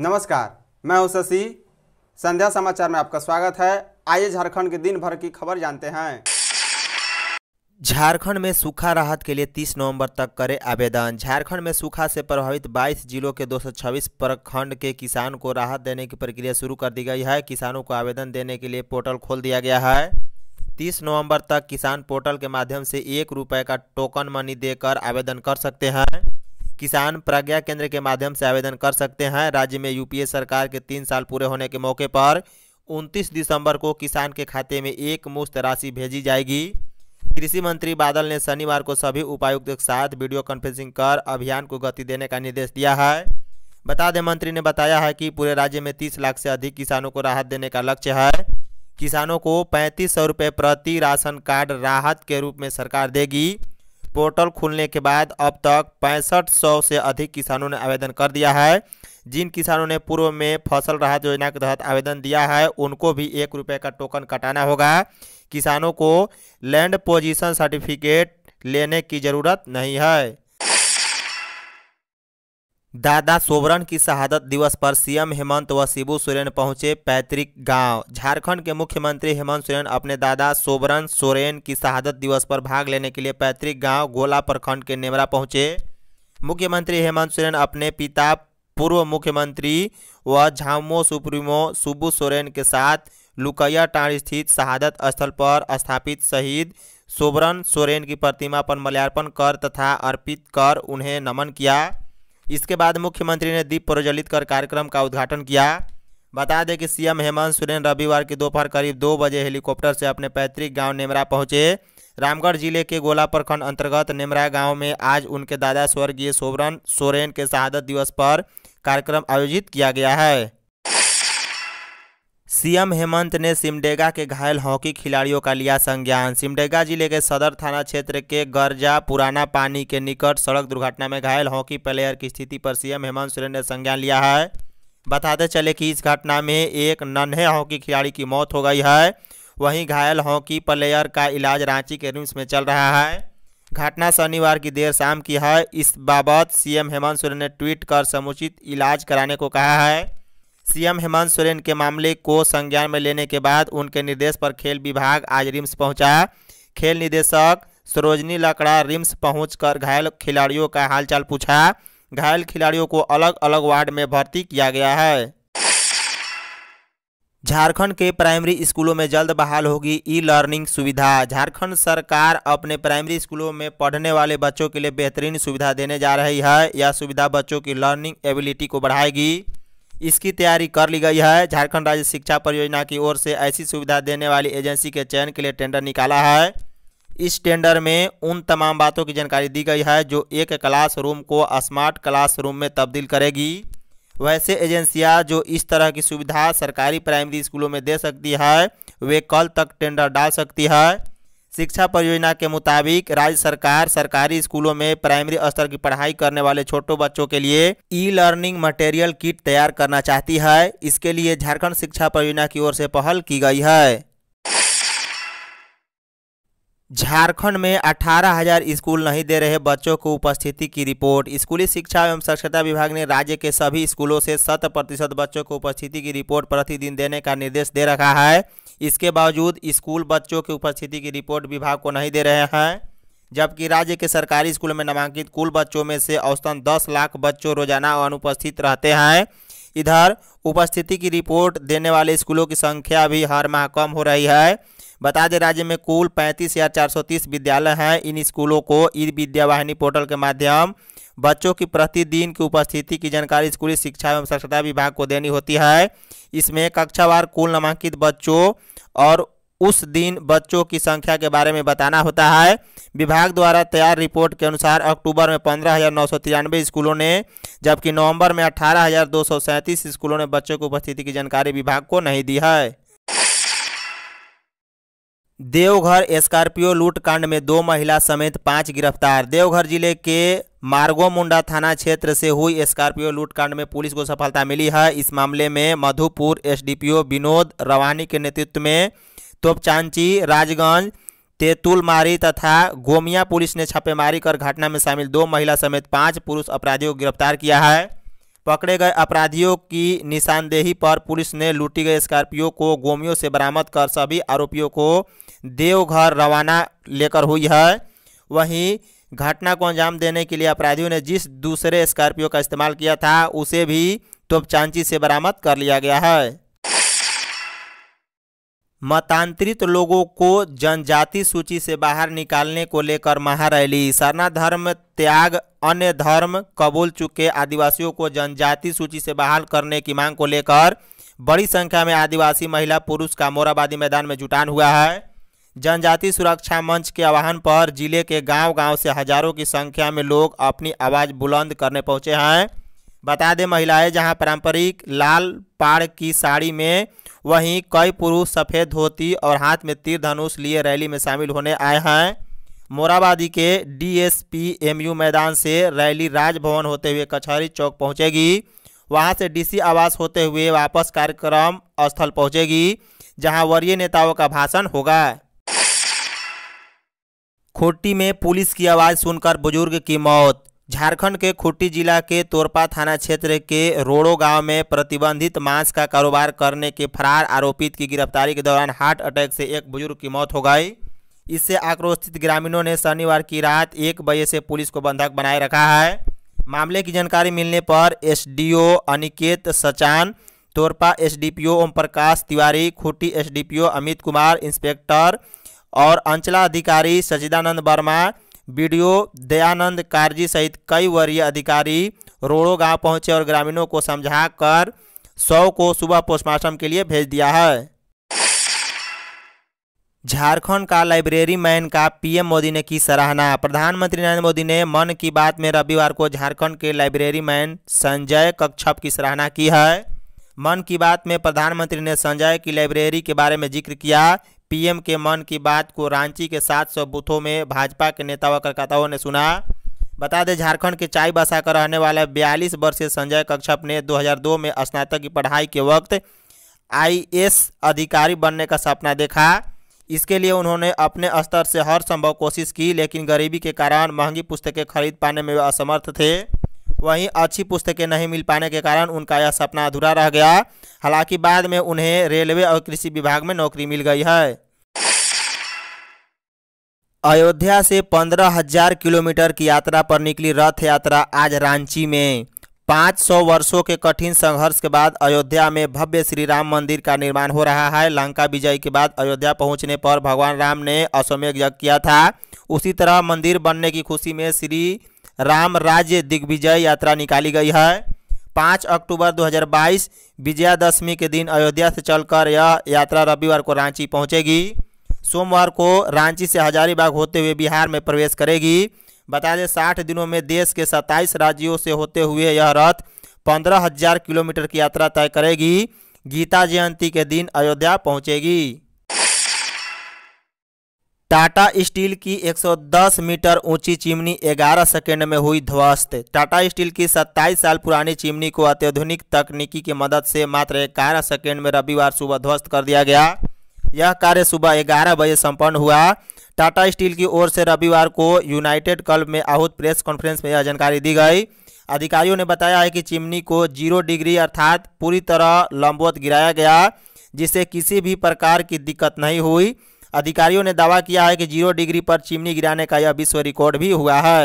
नमस्कार मैं हूं शशि संध्या समाचार में आपका स्वागत है आइए झारखंड के दिन भर की खबर जानते हैं झारखंड में सूखा राहत के लिए 30 नवंबर तक करें आवेदन झारखंड में सूखा से प्रभावित 22 जिलों के 226 प्रखंड के किसान को राहत देने की प्रक्रिया शुरू कर दी गई है किसानों को आवेदन देने के लिए पोर्टल खोल दिया गया है तीस नवंबर तक किसान पोर्टल के माध्यम से एक रुपये का टोकन मनी देकर आवेदन कर सकते हैं किसान प्रज्ञा केंद्र के माध्यम से आवेदन कर सकते हैं राज्य में यूपीए सरकार के तीन साल पूरे होने के मौके पर 29 दिसंबर को किसान के खाते में एक मुफ्त राशि भेजी जाएगी कृषि मंत्री बादल ने शनिवार को सभी उपायुक्त के साथ वीडियो कॉन्फ्रेंसिंग कर अभियान को गति देने का निर्देश दिया है बता दें मंत्री ने बताया है कि पूरे राज्य में 30 लाख से अधिक किसानों को राहत देने का लक्ष्य है किसानों को पैंतीस सौ रुपये प्रति राशन कार्ड राहत के रूप में सरकार देगी पोर्टल खुलने के बाद अब तक पैंसठ सौ से अधिक किसानों ने आवेदन कर दिया है जिन किसानों ने पूर्व में फसल राहत योजना के तहत आवेदन दिया है उनको भी एक रुपये का टोकन कटाना होगा किसानों को लैंड पोजीशन सर्टिफिकेट लेने की ज़रूरत नहीं है दादा सोबरन की शहादत दिवस पर सीएम हेमंत व शिबू सोरेन पहुंचे पैतृक गांव झारखंड के मुख्यमंत्री हेमंत सोरेन अपने दादा सोबरन सोरेन की शहादत दिवस पर भाग लेने के लिए पैतृक गांव गोला प्रखंड के नेमरा पहुंचे मुख्यमंत्री हेमंत सोरेन अपने पिता पूर्व मुख्यमंत्री व झामो सुप्रीमो शिबू सोरेन के साथ लुकैया टाँड स्थित शहादत स्थल पर स्थापित शहीद सोबरन सोरेन की प्रतिमा पर मल्यार्पण कर तथा अर्पित कर उन्हें नमन किया इसके बाद मुख्यमंत्री ने दीप प्रज्वलित कर कार्यक्रम का उद्घाटन किया बता दें कि सीएम हेमंत सोरेन रविवार की दोपहर करीब दो बजे हेलीकॉप्टर से अपने पैतृक गांव नेमरा पहुंचे रामगढ़ जिले के गोला प्रखंड अंतर्गत नेमरा गांव में आज उनके दादा स्वर्गीय सोबरन सोरेन के शहादत दिवस पर कार्यक्रम आयोजित किया गया है सीएम हेमंत ने सिमडेगा के घायल हॉकी खिलाड़ियों का लिया संज्ञान सिमडेगा जिले के सदर थाना क्षेत्र के गर्जा पुराना पानी के निकट सड़क दुर्घटना में घायल हॉकी प्लेयर की स्थिति पर सीएम हेमंत सोरेन ने संज्ञान लिया है बताते चले कि इस घटना में एक नन्हे हॉकी खिलाड़ी की मौत हो गई है वहीं घायल हॉकी प्लेयर का इलाज रांची के रिम्स में चल रहा है घटना शनिवार की देर शाम की है इस बाबत सीएम हेमंत सोरेन ने ट्वीट कर समुचित इलाज कराने को कहा है सीएम हेमंत सोरेन के मामले को संज्ञान में लेने के बाद उनके निर्देश पर खेल विभाग आज रिम्स पहुंचा खेल निदेशक सरोजनी लकड़ा रिम्स पहुंचकर घायल खिलाड़ियों का हालचाल पूछा घायल खिलाड़ियों को अलग अलग वार्ड में भर्ती किया गया है झारखंड के प्राइमरी स्कूलों में जल्द बहाल होगी ई लर्निंग सुविधा झारखंड सरकार अपने प्राइमरी स्कूलों में पढ़ने वाले बच्चों के लिए बेहतरीन सुविधा देने जा रही है यह सुविधा बच्चों की लर्निंग एबिलिटी को बढ़ाएगी इसकी तैयारी कर ली गई है झारखंड राज्य शिक्षा परियोजना की ओर से ऐसी सुविधा देने वाली एजेंसी के चयन के लिए टेंडर निकाला है इस टेंडर में उन तमाम बातों की जानकारी दी गई है जो एक रूम को स्मार्ट रूम में तब्दील करेगी वैसे एजेंसियां जो इस तरह की सुविधा सरकारी प्राइमरी स्कूलों में दे सकती है वे कल तक टेंडर डाल सकती है शिक्षा परियोजना के मुताबिक राज्य सरकार सरकारी स्कूलों में प्राइमरी स्तर की पढ़ाई करने वाले छोटे बच्चों के लिए ई लर्निंग मटेरियल किट तैयार करना चाहती है इसके लिए झारखंड शिक्षा परियोजना की ओर से पहल की गई है झारखंड में अठारह हजार स्कूल नहीं दे रहे बच्चों को उपस्थिति की रिपोर्ट स्कूली शिक्षा एवं साक्षरता विभाग ने राज्य के सभी स्कूलों से शत प्रतिशत बच्चों को उपस्थिति की रिपोर्ट प्रतिदिन देने का निर्देश दे रखा है इसके बावजूद स्कूल बच्चों की उपस्थिति की रिपोर्ट विभाग को नहीं दे रहे हैं जबकि राज्य के सरकारी स्कूल में नामांकित कुल बच्चों में से औसतन 10 लाख बच्चों रोजाना अनुपस्थित रहते हैं इधर उपस्थिति की रिपोर्ट देने वाले स्कूलों की संख्या भी हर माह कम हो रही है बता दें राज्य में कुल पैंतीस हज़ार चार सौ तीस विद्यालय हैं इन स्कूलों को ई विद्यावाहिनी पोर्टल के माध्यम बच्चों की प्रतिदिन की उपस्थिति की जानकारी स्कूली शिक्षा एवं साक्षरता विभाग को देनी होती है इसमें कक्षावार कुल नामांकित बच्चों और उस दिन बच्चों की संख्या के बारे में बताना होता है विभाग द्वारा तैयार रिपोर्ट के अनुसार अक्टूबर में पंद्रह हज़ार नौ सौ तिरानवे स्कूलों ने जबकि नवंबर में अठारह हज़ार दो सौ सैंतीस स्कूलों ने बच्चों की उपस्थिति की जानकारी विभाग को नहीं दी है देवघर स्कॉर्पियो लूट कांड में दो महिला समेत पांच गिरफ्तार देवघर जिले के मार्गो मुंडा थाना क्षेत्र से हुई स्कॉर्पियो लूटकांड में पुलिस को सफलता मिली है इस मामले में मधुपुर एसडीपीओ विनोद रवानी के नेतृत्व में तोपचांची राजगंज तेतुलमारी तथा गोमिया पुलिस ने छापेमारी कर घटना में शामिल दो महिला समेत पांच पुरुष अपराधियों को गिरफ्तार किया है पकड़े गए अपराधियों की निशानदेही पर पुलिस ने लूटी गई स्कॉर्पियो को गोमियों से बरामद कर सभी आरोपियों को देवघर रवाना लेकर हुई है वहीं घटना को अंजाम देने के लिए अपराधियों ने जिस दूसरे स्कॉर्पियो का इस्तेमाल किया था उसे भी तोपचांची से बरामद कर लिया गया है मतांतरित लोगों को जनजाति सूची से बाहर निकालने को लेकर महारैली सरना धर्म त्याग अन्य धर्म कबूल चुके आदिवासियों को जनजाति सूची से बाहर करने की मांग को लेकर बड़ी संख्या में आदिवासी महिला पुरुष का मोराबादी मैदान में जुटान हुआ है जनजाति सुरक्षा मंच के आह्वान पर जिले के गांव-गांव से हजारों की संख्या में लोग अपनी आवाज़ बुलंद करने पहुंचे हैं बता दें महिलाएं जहां पारंपरिक लाल पाड़ की साड़ी में वहीं कई पुरुष सफ़ेद धोती और हाथ में तीर धनुष लिए रैली में शामिल होने आए हैं मोराबादी के एम यू मैदान से रैली राजभवन होते हुए कचहरी चौक पहुंचेगी वहां से डीसी आवास होते हुए वापस कार्यक्रम स्थल पहुंचेगी जहां वरीय नेताओं का भाषण होगा खोटी में पुलिस की आवाज़ सुनकर बुजुर्ग की मौत झारखंड के खुट्टी जिला के तोरपा थाना क्षेत्र के रोड़ो गांव में प्रतिबंधित मांस का कारोबार करने के फरार आरोपित की गिरफ्तारी के दौरान हार्ट अटैक से एक बुजुर्ग की मौत हो गई इससे आक्रोशित ग्रामीणों ने शनिवार की रात एक बजे से पुलिस को बंधक बनाए रखा है मामले की जानकारी मिलने पर SDO Aniket Sachan Torpa SDPO Om Prakash Tiwari Khunti SDPO Amit Kumar inspector और अंचलाधिकारी सचिदानंद वर्मा बी दयानंद कारजी सहित कई वरीय अधिकारी रोड़ो गांव पहुंचे और ग्रामीणों को समझा कर सौ को सुबह पोस्टमार्टम के लिए भेज दिया है झारखंड का लाइब्रेरी मैन का पीएम मोदी ने की सराहना प्रधानमंत्री नरेंद्र मोदी ने मन की बात में रविवार को झारखंड के लाइब्रेरी मैन संजय कक्षप की सराहना की है मन की बात में प्रधानमंत्री ने संजय की लाइब्रेरी के बारे में जिक्र किया पीएम के मन की बात को रांची के सात सौ बूथों में भाजपा के नेता व कार्यकर्ताओं ने सुना बता दें झारखंड के चाई बसा का रहने वाले बयालीस वर्षीय संजय कक्षप ने 2002 में स्नातक की पढ़ाई के वक्त आईएएस अधिकारी बनने का सपना देखा इसके लिए उन्होंने अपने स्तर से हर संभव कोशिश की लेकिन गरीबी के कारण महंगी पुस्तकें खरीद पाने में असमर्थ थे वहीं अच्छी पुस्तकें नहीं मिल पाने के कारण उनका यह सपना अधूरा रह गया हालांकि बाद में उन्हें रेलवे और कृषि विभाग में नौकरी मिल गई है अयोध्या से पंद्रह हजार किलोमीटर की यात्रा पर निकली रथ यात्रा आज रांची में पाँच सौ वर्षों के कठिन संघर्ष के बाद अयोध्या में भव्य श्री राम मंदिर का निर्माण हो रहा है लंका विजय के बाद अयोध्या पहुंचने पर भगवान राम ने अश्वमेघ यज्ञ किया था उसी तरह मंदिर बनने की खुशी में श्री राम राज्य दिग्विजय यात्रा निकाली गई है पाँच अक्टूबर 2022 विजयादशमी के दिन अयोध्या से चलकर यह यात्रा रविवार को रांची पहुंचेगी सोमवार को रांची से हजारीबाग होते हुए बिहार में प्रवेश करेगी बता दें साठ दिनों में देश के सत्ताईस राज्यों से होते हुए यह रथ पंद्रह हजार किलोमीटर की यात्रा तय करेगी गीता जयंती के दिन अयोध्या पहुंचेगी टाटा स्टील की 110 मीटर ऊंची चिमनी 11 सेकंड में हुई ध्वस्त टाटा स्टील की 27 साल पुरानी चिमनी को अत्याधुनिक तकनीकी की मदद से मात्र ग्यारह सेकंड में रविवार सुबह ध्वस्त कर दिया गया यह कार्य सुबह ग्यारह बजे संपन्न हुआ टाटा स्टील की ओर से रविवार को यूनाइटेड क्लब में आहूत प्रेस कॉन्फ्रेंस में यह जानकारी दी गई अधिकारियों ने बताया है कि चिमनी को जीरो डिग्री अर्थात पूरी तरह लंबवत गिराया गया जिससे किसी भी प्रकार की दिक्कत नहीं हुई अधिकारियों ने दावा किया है कि जीरो डिग्री पर चिमनी गिराने का यह विश्व रिकॉर्ड भी हुआ है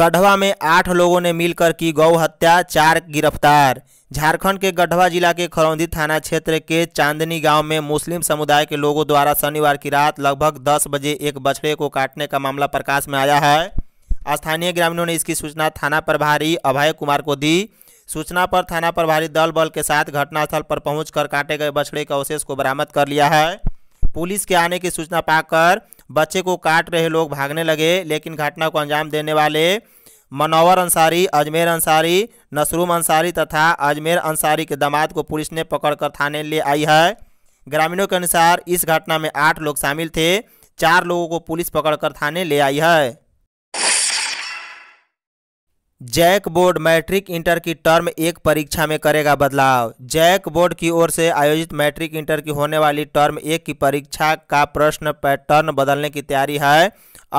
गढ़वा में आठ लोगों ने मिलकर की गौ हत्या चार गिरफ्तार झारखंड के गढ़वा जिला के खरौंदी थाना क्षेत्र के चांदनी गांव में मुस्लिम समुदाय के लोगों द्वारा शनिवार की रात लगभग 10 बजे एक बछड़े को काटने का मामला प्रकाश में आया है स्थानीय ग्रामीणों ने इसकी सूचना थाना प्रभारी अभय कुमार को दी सूचना पर थाना प्रभारी दल बल के साथ घटनास्थल पर पहुंचकर काटे गए बछड़े के अवशेष को बरामद कर लिया है पुलिस के आने की सूचना पाकर बच्चे को काट रहे लोग भागने लगे लेकिन घटना को अंजाम देने वाले मनोवर अंसारी अजमेर अंसारी नसरूम अंसारी तथा अजमेर अंसारी के दामाद को पुलिस ने पकड़कर थाने ले आई है ग्रामीणों के अनुसार इस घटना में आठ लोग शामिल थे चार लोगों को पुलिस पकड़कर थाने ले आई है जैक बोर्ड मैट्रिक इंटर की टर्म एक परीक्षा में करेगा बदलाव जैक बोर्ड की ओर से आयोजित मैट्रिक इंटर की होने वाली टर्म एक की परीक्षा का प्रश्न पैटर्न बदलने की तैयारी है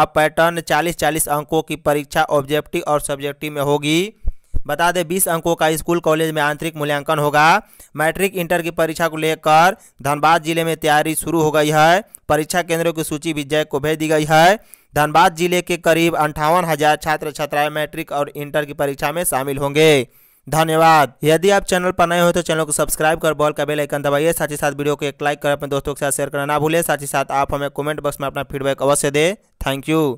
अब पैटर्न 40-40 अंकों की परीक्षा ऑब्जेक्टिव और सब्जेक्टिव में होगी बता दें बीस अंकों का स्कूल कॉलेज में आंतरिक मूल्यांकन होगा मैट्रिक इंटर की परीक्षा को लेकर धनबाद जिले में तैयारी शुरू हो गई है परीक्षा केंद्रों की सूची भी जैक को भेज दी गई है धनबाद जिले के करीब अंठावन हजार छात्र छात्राएं मैट्रिक और इंटर की परीक्षा में शामिल होंगे धन्यवाद यदि आप चैनल पर नए हो तो चैनल को सब्सक्राइब कर बॉल का बेल आइकन दबाइए साथ ही साथ वीडियो को एक लाइक कर अपने दोस्तों के साथ शेयर करना ना भूलें साथ ही साथ आप हमें कमेंट बॉक्स में अपना फीडबैक अवश्य दें थैंक यू